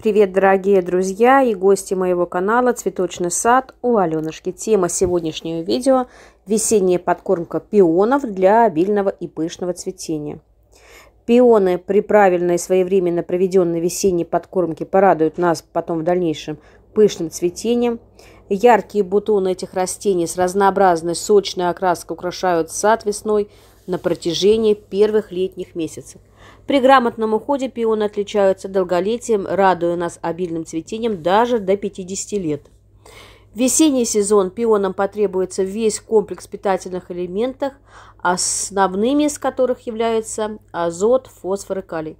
Привет, дорогие друзья и гости моего канала «Цветочный сад» у Аленушки. Тема сегодняшнего видео – весенняя подкормка пионов для обильного и пышного цветения. Пионы при правильной и своевременно проведенной весенней подкормке порадуют нас потом в дальнейшем пышным цветением. Яркие бутоны этих растений с разнообразной сочной окраской украшают сад весной на протяжении первых летних месяцев. При грамотном уходе пионы отличаются долголетием, радуя нас обильным цветением даже до 50 лет. В весенний сезон пионам потребуется весь комплекс питательных элементов, основными из которых являются азот, фосфор и калий.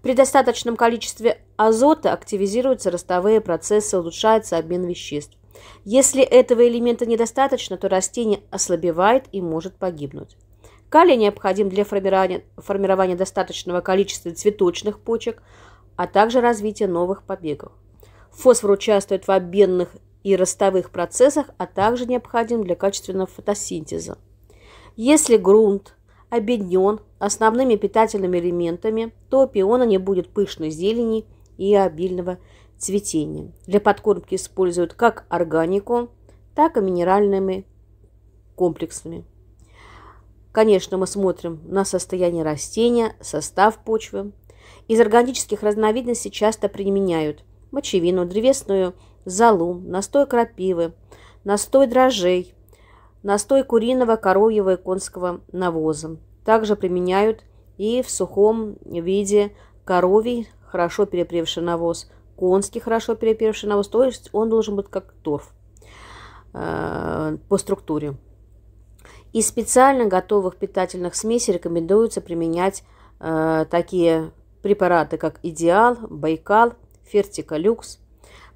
При достаточном количестве азота активизируются ростовые процессы, улучшается обмен веществ. Если этого элемента недостаточно, то растение ослабевает и может погибнуть. Калий необходим для формирования, формирования достаточного количества цветочных почек, а также развития новых побегов. Фосфор участвует в обменных и ростовых процессах, а также необходим для качественного фотосинтеза. Если грунт объединен основными питательными элементами, то пиона не будет пышной зелени и обильного цветения. Для подкормки используют как органику, так и минеральными комплексами. Конечно, мы смотрим на состояние растения, состав почвы. Из органических разновидностей часто применяют мочевину, древесную золу, настой крапивы, настой дрожжей, настой куриного, коровьего и конского навоза. Также применяют и в сухом виде коровий, хорошо перепревший навоз, конский хорошо перепревший навоз, то есть он должен быть как торф э, по структуре. И специально готовых питательных смесей рекомендуется применять э, такие препараты, как «Идеал», «Байкал», «Фертикалюкс».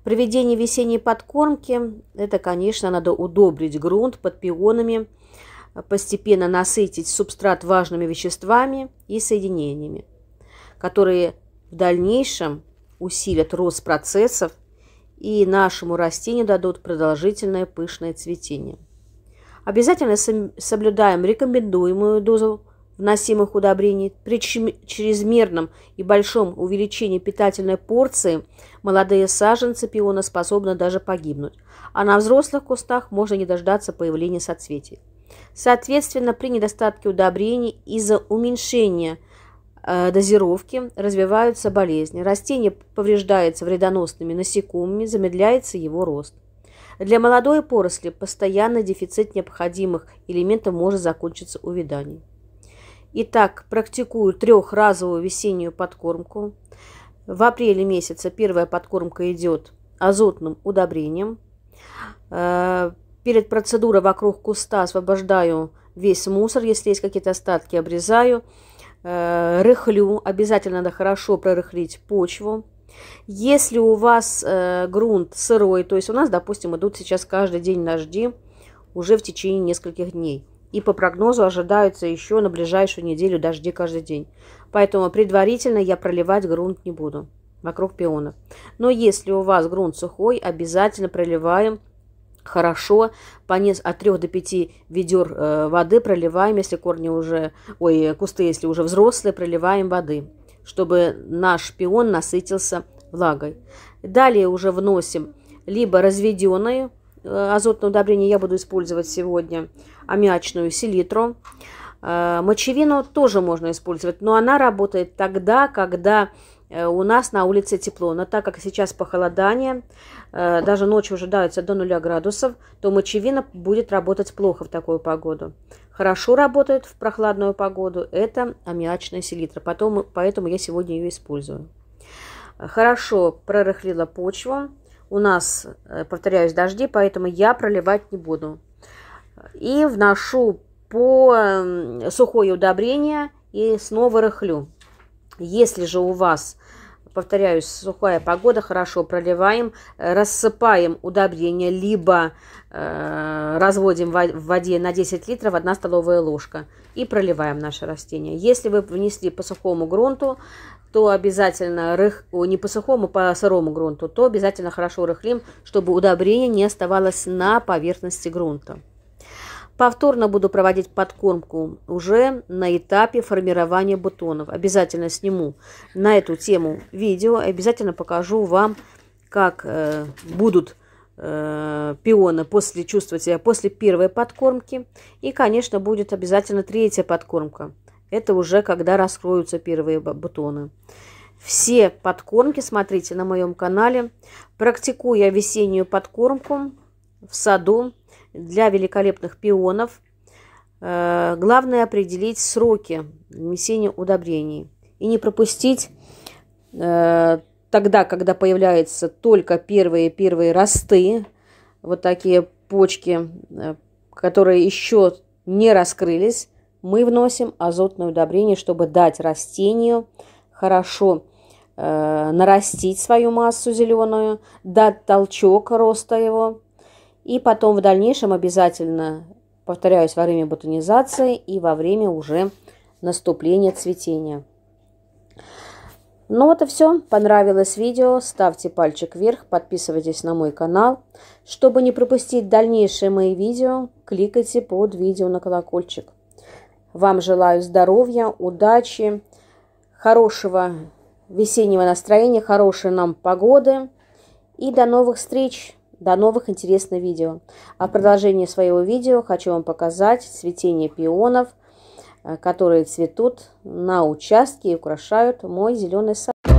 Проведение весенней подкормки – это, конечно, надо удобрить грунт под пионами, постепенно насытить субстрат важными веществами и соединениями, которые в дальнейшем усилят рост процессов и нашему растению дадут продолжительное пышное цветение. Обязательно соблюдаем рекомендуемую дозу вносимых удобрений. При чрезмерном и большом увеличении питательной порции молодые саженцы пиона способны даже погибнуть, а на взрослых кустах можно не дождаться появления соцветий. Соответственно, при недостатке удобрений из-за уменьшения э, дозировки развиваются болезни, растение повреждается вредоносными насекомыми, замедляется его рост. Для молодой поросли постоянный дефицит необходимых элементов может закончиться увяданием. Итак, практикую трехразовую весеннюю подкормку. В апреле месяце первая подкормка идет азотным удобрением. Э, перед процедурой вокруг куста освобождаю весь мусор, если есть какие-то остатки, обрезаю. Э, рыхлю, обязательно надо хорошо прорыхлить почву. Если у вас э, грунт сырой, то есть у нас, допустим, идут сейчас каждый день дожди уже в течение нескольких дней. И по прогнозу ожидаются еще на ближайшую неделю дожди каждый день. Поэтому предварительно я проливать грунт не буду вокруг пиона. Но если у вас грунт сухой, обязательно проливаем хорошо, по низ, от 3 до 5 ведер э, воды проливаем, если корни уже, ой, кусты, если уже взрослые, проливаем воды чтобы наш пион насытился влагой. Далее уже вносим либо разведенное э, азотное удобрение, я буду использовать сегодня аммиачную селитру, Э, мочевину тоже можно использовать, но она работает тогда, когда э, у нас на улице тепло. Но так как сейчас похолодание, э, даже ночью ожидаются до 0 градусов, то мочевина будет работать плохо в такую погоду. Хорошо работает в прохладную погоду, это аммиачная селитра, Потом, поэтому я сегодня ее использую. Хорошо прорыхлила почву. У нас, повторяюсь, дожди, поэтому я проливать не буду. И вношу по сухое удобрение и снова рыхлю. Если же у вас, повторяюсь, сухая погода, хорошо проливаем, рассыпаем удобрение, либо э, разводим в воде на 10 литров 1 столовая ложка и проливаем наше растение. Если вы внесли по сухому грунту, то обязательно рых... не по сухому, по сырому грунту, то обязательно хорошо рыхлим, чтобы удобрение не оставалось на поверхности грунта. Повторно буду проводить подкормку уже на этапе формирования бутонов. Обязательно сниму на эту тему видео. Обязательно покажу вам, как э, будут э, пионы после чувствовать себя после первой подкормки. И, конечно, будет обязательно третья подкормка. Это уже когда раскроются первые бутоны. Все подкормки смотрите на моем канале. Практикую я весеннюю подкормку в саду для великолепных пионов. Э, главное определить сроки внесения удобрений и не пропустить э, тогда, когда появляются только первые-первые росты, вот такие почки, э, которые еще не раскрылись, мы вносим азотное удобрение, чтобы дать растению хорошо нарастить свою массу зеленую, дать толчок роста его, и потом в дальнейшем обязательно, повторяюсь, во время бутонизации и во время уже наступления цветения. Ну вот и все. Понравилось видео? Ставьте пальчик вверх, подписывайтесь на мой канал. Чтобы не пропустить дальнейшие мои видео, кликайте под видео на колокольчик. Вам желаю здоровья, удачи, хорошего весеннего настроения, хорошей нам погоды и до новых встреч! До новых интересных видео. А в продолжении своего видео хочу вам показать цветение пионов, э, которые цветут на участке и украшают мой зеленый сад.